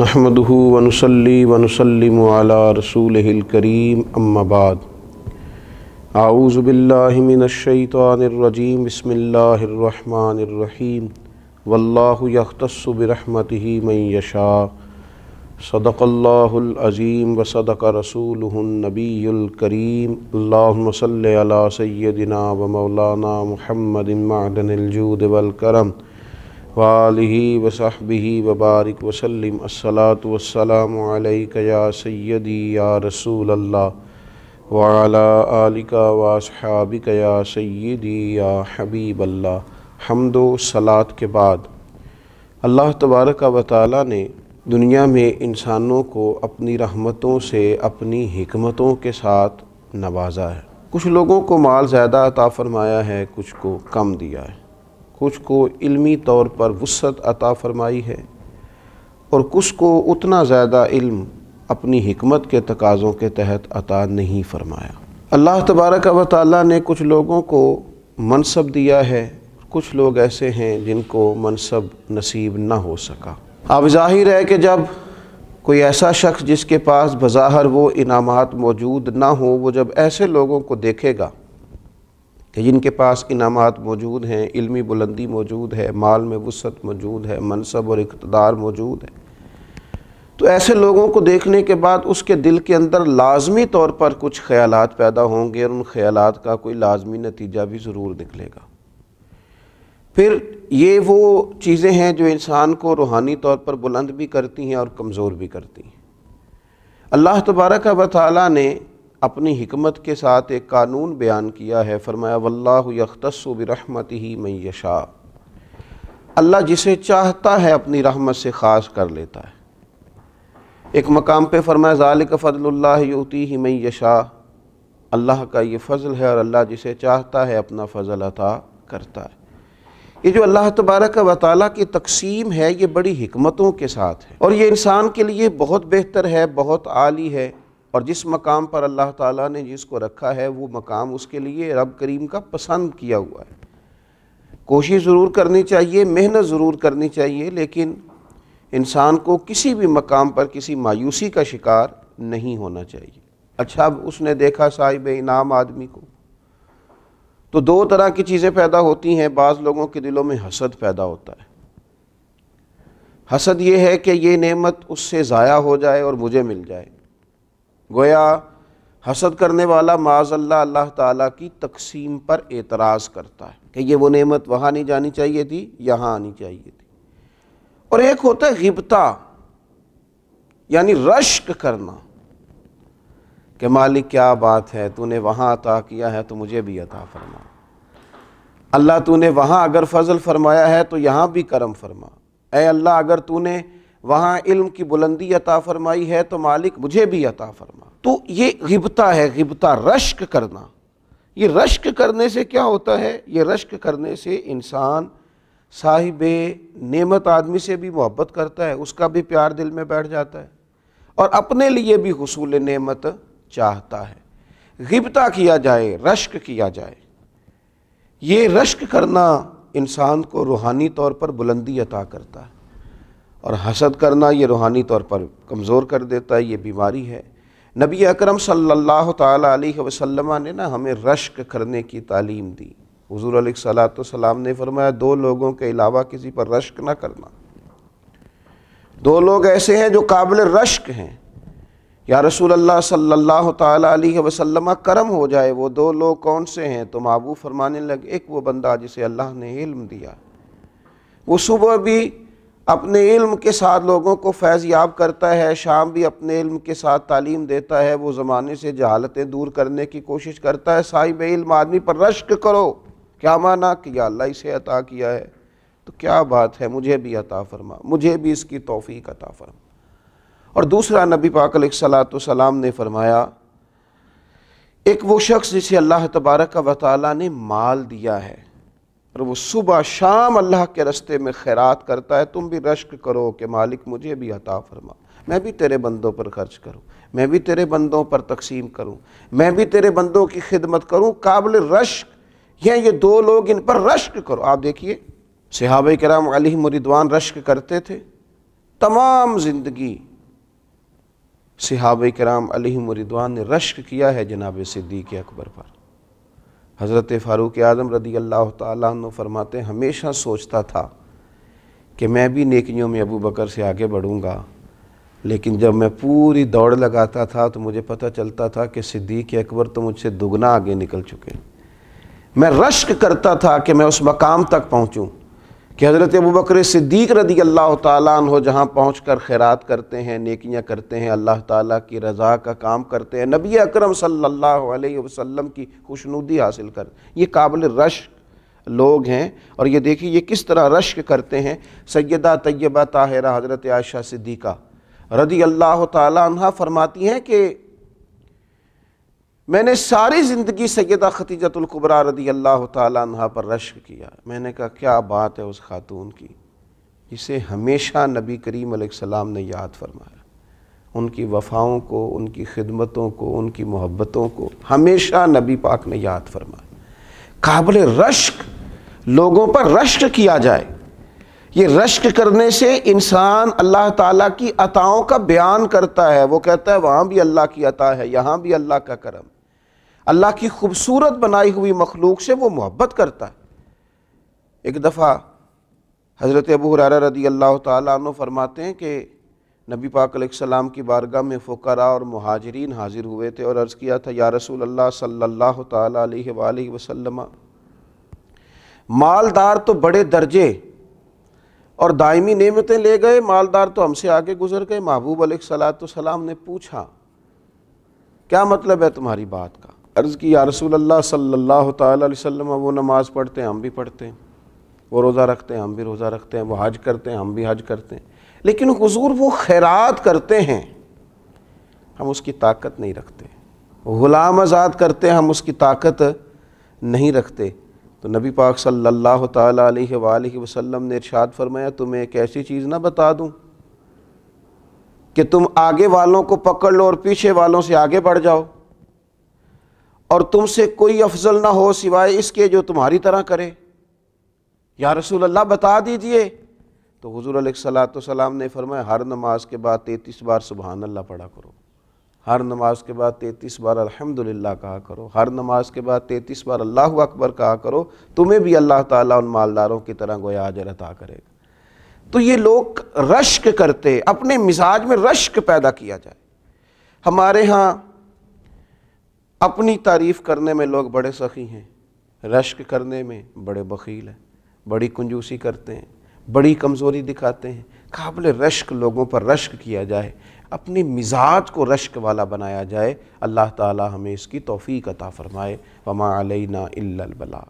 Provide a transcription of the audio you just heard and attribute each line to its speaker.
Speaker 1: नहमदहू वनसली वनसलम रसूल करीम अम्माबाद आऊज़बिल्लिमिनशैतरजीम बसमीम वल्लाख्तसबरहमत मई यशा सदक़ल्लाज़ीम व सदक रसूल नबीलकरीम अल्लासल सैदिना व मौलाना महमदिन मादनजूद वलकरम वालि वसाहबी वबारक वसलम असलात वसलाम या सैदी या रसूल अल्लाह वाला आलिका वासहाबिक या सैदी या हबीब अल्लाह हमदो सलात के बाद अल्लाह तबारक व ताली ने दुनिया में इंसानों को अपनी रहमतों से अपनी हमतों के साथ नवाजा है कुछ लोगों को माल ज़्यादा अता फ़रमाया है कुछ को कम दिया है कुछ को इल्मी तौर पर वसत अता फरमाई है और कुछ को उतना ज़्यादा इल्म अपनी हमत के तकाज़ों के तहत अता नहीं फरमाया अल्लाह तबारक व ताली ने कुछ लोगों को मनसब दिया है कुछ लोग ऐसे हैं जिनको मनसब नसीब ना हो सका अब जाहिर है कि जब कोई ऐसा शख्स जिसके पास बज़ाहर वो इनामात मौजूद ना हो वो जब ऐसे लोगों को देखेगा कि जिनके पास इनामत मौजूद हैं इलमी बुलंदी मौजूद है माल में वसत मौजूद है मनसब और इकतदार मौजूद है तो ऐसे लोगों को देखने के बाद उसके दिल के अंदर लाजमी तौर पर कुछ ख्याल पैदा होंगे और उन ख्याल का कोई लाजमी नतीजा भी ज़रूर निकलेगा फिर ये वो चीज़ें हैं जो इंसान को रूहानी तौर पर बुलंद भी करती हैं और कमज़ोर भी करती हैं अल्लाह तबारक व ताली ने अपनी हमत के साथ एक कानून बयान किया है फरमाया वल्ला यख्तसबरहमत ही मैशा अल्लाह जिसे चाहता है अपनी रहमत से ख़ास कर लेता है एक मकाम पर फरमाया ज़ालिक फ़जल्ला ही मई यशा अल्लाह का ये फ़ज़ल है और अल्लाह जिसे चाहता है अपना फ़जल अता करता है ये जो अल्लाह तबारक व ताली की तकसीम है ये बड़ी हमतों के साथ है और ये इंसान के लिए बहुत बेहतर है बहुत आली है और जिस मकाम पर अल्लाह ताला ने जिसको रखा है वो मकाम उसके लिए रब करीम का पसंद किया हुआ है कोशिश ज़रूर करनी चाहिए मेहनत ज़रूर करनी चाहिए लेकिन इंसान को किसी भी मकाम पर किसी मायूसी का शिकार नहीं होना चाहिए अच्छा अब उसने देखा साहिब इनाम आदमी को तो दो तरह की चीज़ें पैदा होती हैं बाज़ लोगों के दिलों में हसद पैदा होता है हसद ये है कि ये नेमत उससे ज़ाया हो जाए और मुझे मिल जाए गोया हसद करने वाला माजल्ला अल्लाह ताला की तकसीम पर एतराज़ करता है कि ये वो नेमत वहाँ नहीं जानी चाहिए थी यहाँ आनी चाहिए थी और एक होता है गिबता यानी रश्क करना कि मालिक क्या बात है तूने वहाँ अता किया है तो मुझे भी अता फरमा अल्लाह तूने वहाँ अगर फजल फरमाया है तो यहाँ भी करम फरमा ए अल्लाह अगर तूने वहाँ इल्म की बुलंदी अता फरमाई है तो मालिक मुझे भी अता फरमा तो ये गिबता है गिबता रश्क करना ये रश्क करने से क्या होता है ये रश्क करने से इंसान साहिब नेमत आदमी से भी मोहब्बत करता है उसका भी प्यार दिल में बैठ जाता है और अपने लिए भी हसूल नेमत चाहता है गिबता किया जाए रश्क किया जाए ये रश्क करना इंसान को रूहानी तौर पर बुलंदी अता करता है और हसद करना ये रूहानी तौर पर कमज़ोर कर देता है ये बीमारी है नबी अकरम सल्लल्लाहु अलैहि वसल्लम ने ना हमें रश्क करने की तालीम दी हजूर सलाम ने फरमाया दो लोगों के अलावा किसी पर रश्क ना करना दो लोग ऐसे हैं जो काबिल रश्क हैं या रसूल अल्लाह सल्लल्लाहु अलैहि वसल्लम करम हो जाए वो दो लोग कौन से हैं तो महबूब फरमाने लगे एक वो बंदा जिसे अल्लाह ने इल्म दिया वो सुबह भी अपने इल्म के साथ लोगों को फैज़ याब करता है शाम भी अपने इल्म के साथ तालीम देता है वो ज़माने से जहालतें दूर करने की कोशिश करता है साहिब इल्म आदमी पर रश्क करो क्या माना कि अल्लाह इसे अता किया है तो क्या बात है मुझे भी अता फरमा मुझे भी इसकी तोफ़ी अता फरमा और दूसरा नबी पाक सलाम ने फरमाया एक वो शख्स जिसे अल्लाह तबारक व वाली ने माल दिया है और वो सुबह शाम अल्लाह के रस्ते में खैरात करता है तुम भी रश्क करो कि मालिक मुझे भी अता फरमा मैं भी तेरे बंदों पर खर्च करूं मैं भी तेरे बंदों पर तकसीम करूं मैं भी तेरे बंदों की खिदमत करूं काबिल रश्क या ये दो लोग इन पर रश्क करो आप देखिए सहाब कराम अली मुरिदवान रश्क करते थे तमाम ज़िंदगी सिहाब कराम अली मुरिदवान ने रश्क किया है जनाब सिद्दीक अकबर पर हज़रत फ़ारूक आज़म रदी अल्लाह तु फरमाते हमेशा सोचता था कि मैं भी नेकियों में अबू बकर से आगे बढ़ूँगा लेकिन जब मैं पूरी दौड़ लगाता था तो मुझे पता चलता था कि सिद्दीक अकबर तो मुझसे दुगना आगे निकल चुके मैं रश्क करता था कि मैं उस मकाम तक पहुँचूँ कि हज़रत अबू बकर सिद्दीक रदी अल्लाह तहो जहाँ पहुँच कर खैरात करते हैं नेकियाँ करते हैं अल्लाह ताली की रज़ा का काम करते हैं नबी अकरम सल्लल्लाहु अलैहि वसल्लम की खुशनुदी हासिल कर ये काबिल रश लोग हैं और ये देखिए ये किस तरह रश्क करते हैं सैदा तैयबा ताहिरा हज़रत आयशा सिद्दीक़ा रदी अल्लाह तह फरमाती हैं कि मैंने सारी ज़िंदगी सैदा ख़तीजतुल्कुबरा रदी अल्लाह तहा पर रश्क किया मैंने कहा क्या बात है उस खातून की जिसे हमेशा नबी करीम सलाम ने याद फरमाया उनकी वफ़ाओं को उनकी खिदमतों को उनकी मोहब्बतों को हमेशा नबी पाक ने याद फरमाया काबिल रश्क लोगों पर रश्क किया जाए ये रश्क करने से इंसान अल्लाह ताला की अताओं का बयान करता है वो कहता है वहाँ भी अल्लाह की अता है यहाँ भी अल्लाह का करम अल्लाह की खूबसूरत बनाई हुई मखलूक से वो मोहब्बत करता है एक दफ़ा हज़रत अबू हुरारा रदी अल्लाह तु फरमाते हैं कि नबी पाक की बारगाह में फ़ुकरा और महाजरीन हाजिर हुए थे और अर्ज़ किया था या रसूल अल्लाह सल्लल्लाहु अलैहि सल्ला वसल्लम मालदार तो बड़े दर्जे और दायमी नेमतें ले गए मालदार तो हमसे आगे गुजर गए महबूब सलाम ने पूछा क्या मतलब है तुम्हारी बात का अर्ज़ की या रसूल अल्लाह सल्लल्लाहु अलैहि वसल्लम वो नमाज़ पढ़ते हैं हम भी पढ़ते हैं वो रोज़ा रखते हैं हम भी रोज़ा रखते हैं वो हज करते हैं हम भी हज करते हैं लेकिन हजूर वो खैरात करते हैं हम उसकी ताकत नहीं रखते ग़ुलाम आज़ाद करते हैं हम उसकी ताकत नहीं रखते तो नबी पाक सल्लल्लाहु अलैहि वसल्लम ने इरशाद फरमाया तुम्हें एक ऐसी चीज़ ना बता दूँ कि तुम आगे वालों को पकड़ लो और पीछे वालों से आगे बढ़ जाओ और तुमसे कोई अफजल ना हो सिवाय इसके जो तुम्हारी तरह करे या रसूल अल्लाह बता दीजिए तो हजूर सलाम ने फरमाया हर नमाज के बाद तैतीस बार सुबहान अल्लाह पढ़ा करो हर नमाज के बाद तैतीस बार अल्हम्दुलिल्लाह कहा करो हर नमाज के बाद तैतीस बार अल्लाह अकबर कहा करो तुम्हें भी अल्लाह ताला उन मालदारों की तरह गोया आजर अता करेगा तो ये लोग रश्क करते अपने मिजाज में रश्क पैदा किया जाए हमारे यहाँ अपनी तारीफ़ करने में लोग बड़े सखी हैं रश्क करने में बड़े बखील हैं बड़ी कंजूसी करते हैं बड़ी कमज़ोरी दिखाते हैं काबिल रश्क लोगों पर रश्क किया जाए अपने मिजाज को रश्क वाला बनाया जाए अल्लाह ताला हमें इसकी तोफ़ी अता फ़रमाए वमा अलैना इल्लल बला